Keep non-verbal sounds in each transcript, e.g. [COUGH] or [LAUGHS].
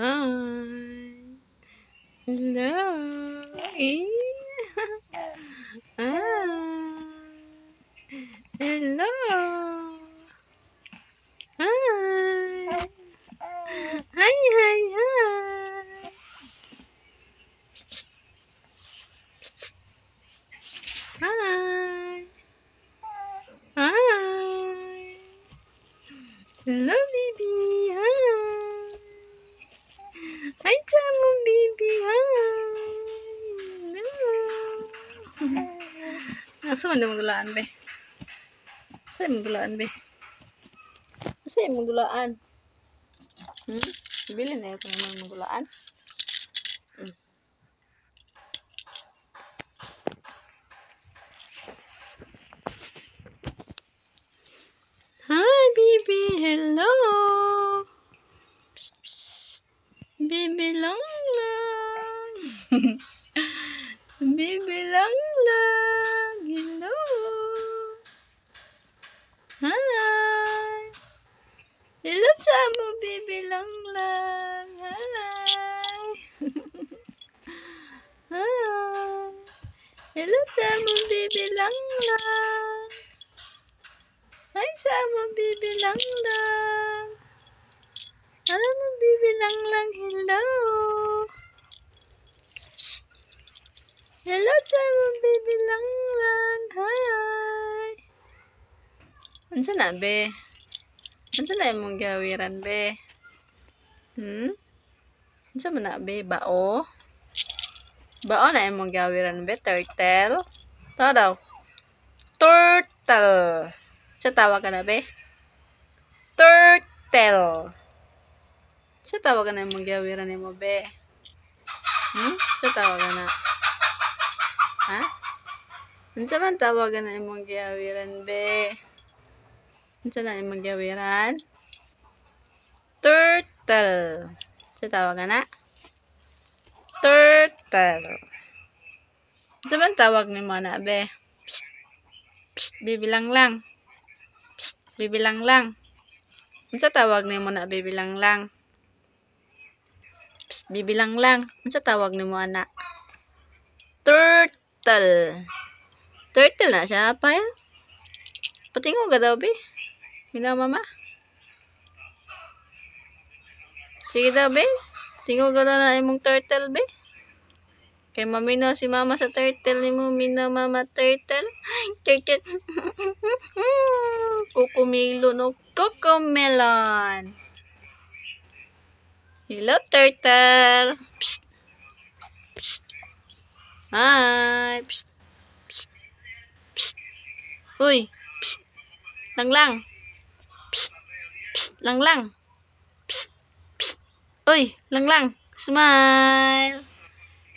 Hi. Hello. Hi. Hello. Hi. Hi, hi, hi. Hi. Hi. Hello, baby. Hi, Jamon baby! Hi! Asa man yung magulaan, be? Asa yung magulaan, be? Asa yung magulaan? Hmm? Bili na ano yung magulaan? Baby lang lang. Baby lang lang. Hello. Hi. Hello sa mo, baby lang lang. Hi. Hi. Hello sa mo, baby lang lang. Hi sa mo, baby lang lang. Hello sa baby lang lang. Hi. Unsa na be? Unsa na imong gawiran be? Hmm? Unsa man na be bao? Bao na mong gawiran be turtle? Tawa daw. Turtle. Sa tawa ka na be? Turtle. Sa tawa ka na imong gawiran mo be? Hmm? Sa tawa ka na. Ha? Unsa man tawagan na imong giawiran, be? Unsa na imong giawiran? Turtle. Unsa tawagan na? Turtle. Unsa man tawag ni mo na, be? Psst, psst, bibilang lang. Psst, bibilang lang. Unsa tawag ni mo na, bibilang lang? Psst, bibilang lang. Unsa tawag ni mo, anak? Turtle turtle. Turtle na siya, pal. Patingo ka daw, be. Minaw, mama. Sige daw, be. Tingo ka daw na imong turtle, be. Kay maminaw si mama sa turtle ni mo, minaw mama turtle. Turtle. [LAUGHS] Kukumilo, no? Kukumelon. Hello, turtle. Psst. Hi! Psst! Psst! Psst! Uy! Psst! Lang lang! Psst! Psst! Lang lang! Psst! Psst! Uy! Lang lang! Smile!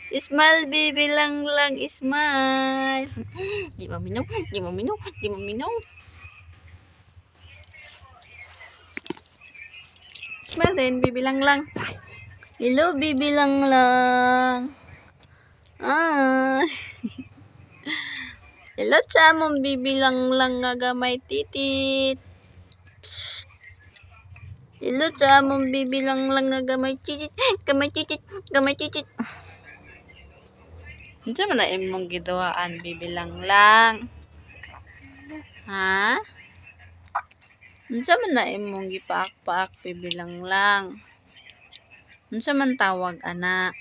Smile, baby! Lang lang! Smile! [GASPS] Di maminaw! Di maminaw! Di maminaw! Smile din, baby lang lang! Hello, baby lang lang! Ah. Ilatsa [LAUGHS] mong bibilang lang nga gamay titit. Psst. Ilatsa mong bibilang lang nga gamay titit. [LAUGHS] Gamay titit. Gamay titit. Ano man na imong gidawaan bibilang lang? Ha? Unsa ano man na imong gipaak-paak bibilang lang? Unsa ano man tawag anak.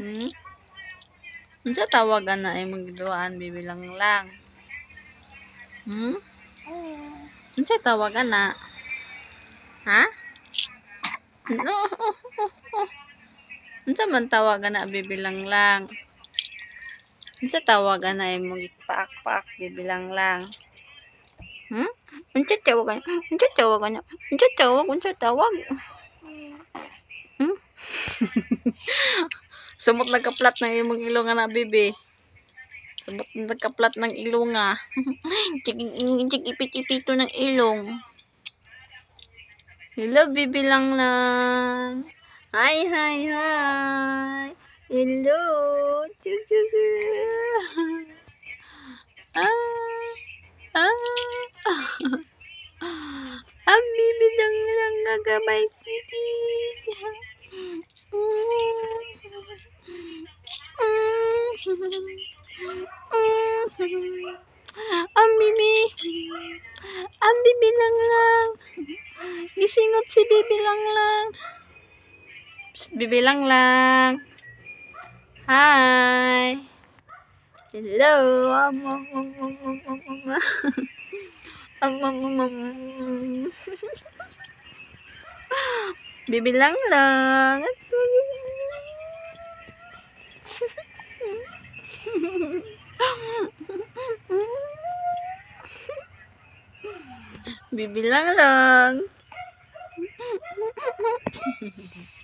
Hmm? Unsa tawagan na ay magduaan bibilang lang. Hmm? Unsa tawagan na? Ha? No. Oh, [COUGHS] oh, man tawagan na bibilang lang. Unsa tawagan na ay magipaak-paak bibilang lang. Hmm? Unsa tawagan? Unsa tawagan? Unsa tawag? Unsa tawag? Hmm? [LAUGHS] Sumot nagkaplat na yung mga ilunga na, bibi. Sumot nagkaplat ng ilonga. [LAUGHS] chik ng ilong. Hello, bibi lang lang. Hi, hi, hi. Hello. Chuk, chuk, Ah. Ah. [LAUGHS] Ang bibi lang lang gagabay kitty. singot si Bibi lang lang. Bibi lang lang. Hi. Hello. Bibi lang lang. [LAUGHS] Bibi lang lang. Tschüss. [LAUGHS]